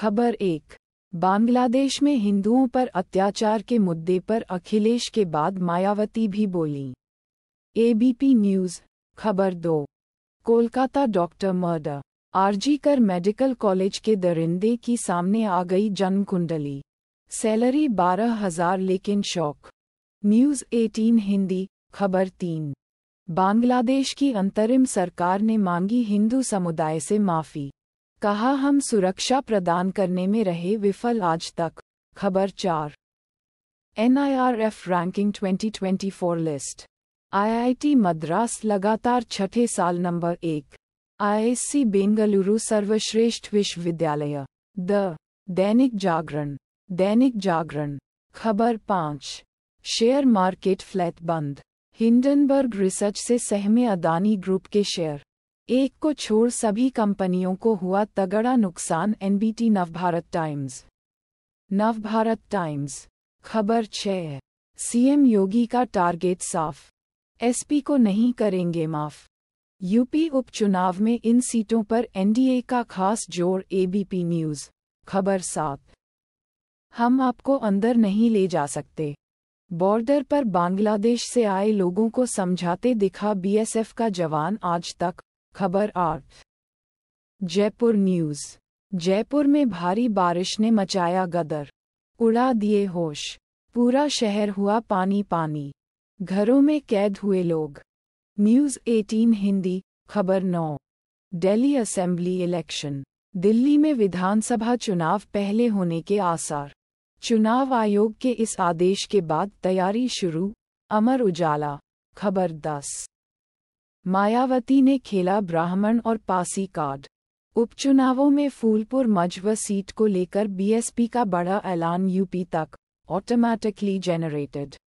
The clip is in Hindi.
खबर एक बांग्लादेश में हिंदुओं पर अत्याचार के मुद्दे पर अखिलेश के बाद मायावती भी बोली एबीपी न्यूज़ खबर दो Kolkata doctor murder RG Kar medical college के दरिंदे की सामने आ गई जन्म कुंडली सैलरी बारह हजार लेकिन शौक न्यूज़ 18 हिंदी खबर तीन बांग्लादेश की अंतरिम सरकार ने मांगी हिंदू समुदाय से माफ़ी कहा हम सुरक्षा प्रदान करने में रहे विफल आज तक खबर चार NIRF ranking 2024 list IIT Madras लगातार छठे साल नंबर एक आईएससी बेंगलुरु सर्वश्रेष्ठ विश्वविद्यालय द दैनिक जागरण दैनिक जागरण खबर पाँच शेयर मार्केट फ्लैट बंद हिंडनबर्ग रिसर्च से सहमे अदानी ग्रुप के शेयर एक को छोड़ सभी कंपनियों को हुआ तगड़ा नुकसान NBT Navbharat Times Navbharat Times खबर छह सीएम योगी का टारगेट साफ एसपी को नहीं करेंगे माफ यूपी उपचुनाव में इन सीटों पर एनडीए का खास जोर एबीपी न्यूज खबर सात हम आपको अंदर नहीं ले जा सकते बॉर्डर पर बांग्लादेश से आए लोगों को समझाते दिखा बीएसएफ का जवान आज तक खबर आठ जयपुर न्यूज़ जयपुर में भारी बारिश ने मचाया गदर उड़ा दिए होश पूरा शहर हुआ पानी पानी घरों में कैद हुए लोग न्यूज़ 18 हिंदी खबर नौ दिल्ली असेंबली इलेक्शन दिल्ली में विधानसभा चुनाव पहले होने के आसार चुनाव आयोग के इस आदेश के बाद तैयारी शुरू अमर उजाला खबर दस मायावती ने खेला ब्राह्मण और पासी कार्ड उपचुनावों में फूलपुर मजवा सीट को लेकर बीएसपी का बड़ा ऐलान यूपी तक ऑटोमैटिकली जनरेटेड